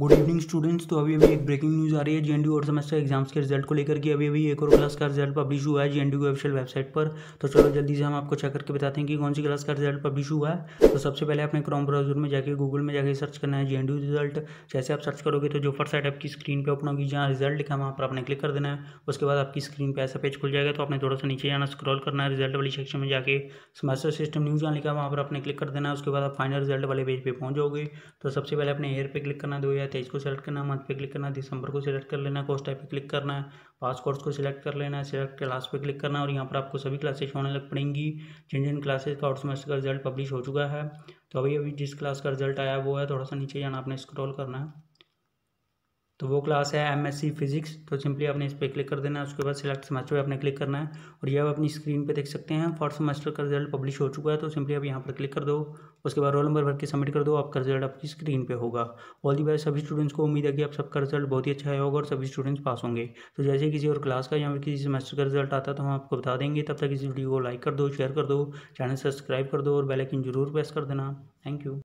good evening students तो अभी अभी एक ब्रेकिंग न्यूज़ आ रही है जीएनडीयू और सेमेस्टर एग्जाम्स के रिजल्ट को लेकर के अभी अभी एक और क्लास का रिजल्ट पब्लिश हुआ है जीएनडीयू की ऑफिशियल वेबसाइट पर तो चलो जल्दी से हम आपको चेक करके बताते हैं कि कौन सी क्लास का रिजल्ट पब्लिश हुआ है तो सबसे पहले अपने क्रोम ब्राउजर में जाकर गूगल में जाकर सर्च करना है जे रिजल्ट जैसे आप सर्च करोगे तो जो फर्स्ट साइड आपकी स्क्रीन पर ओपन होगी जहाँ रिजल्ट लिखा वहाँ पर आपने क्लिक कर देना है उसके बाद आपकी स्क्रीन पर ऐसा पेज खुल जाएगा तो आपने थोड़ा सा नीचे जाना स्क्रॉल करना है रिजल्ट वाली सेक्शन में जाकर सेमेस्टर सिस्टम न्यूज़ जहाँ लिखा वहाँ पर आपने क्लिक कर देना है उसके बाद आप फाइनल रिजल्ट वाले पेज पर पहुँचोगे तो सबसे पहले अपने एयर पर क्लिक करना दो है तेईस को सिलेक्ट करना मंथ पे क्लिक करना दिसंबर को सिलेक्ट कर लेना कोर्स टाइप पे क्लिक करना है पास कोर्स को सिलेक्ट कर लेना है सिलेक्ट क्लास पे क्लिक करना है और यहाँ पर आपको सभी क्लासेस होने लग पड़ेंगी जिन जिन क्लासेस का आउट सेमेस्टर का रिजल्ट पब्लिश हो चुका है तो अभी अभी जिस क्लास का रिजल्ट आया वो है थोड़ा सा नीचे जाना आपने स्क्रॉल करना है तो वो क्लास है एम एस सी फिजिक्स तो सिंपली आपने इस पर क्लिक कर देना है उसके बाद सिलेक्ट सेमेस्टर पर आपने क्लिक करना है और ये आप अपनी स्क्रीन पे देख सकते हैं फॉर्थ सेमेस्टर का रिजल्ट पब्लिश हो चुका है तो सिंपली आप यहाँ पर क्लिक कर दो उसके बाद रोल नंबर भर के सबमिट कर दो आपका रिजल्ट आपकी स्क्रीन पर होगा ऑल दी बेस्ट सभी स्टूडेंट्स को उम्मीद है कि आप सबका रिजल्ट बहुत ही अच्छा होगा और सभी स्टूडेंट्स पास होंगे तो जैसे किसी और क्लास का या फिर किसी सेमेस्टर का रिजल्ट आता है तो हम आपको बता देंगे तब तक इस वीडियो को लाइक कर दो शेयर कर दो चैनल सब्सक्राइब कर दो और बेलाइकिन जरूर प्रेस कर देना थैंक यू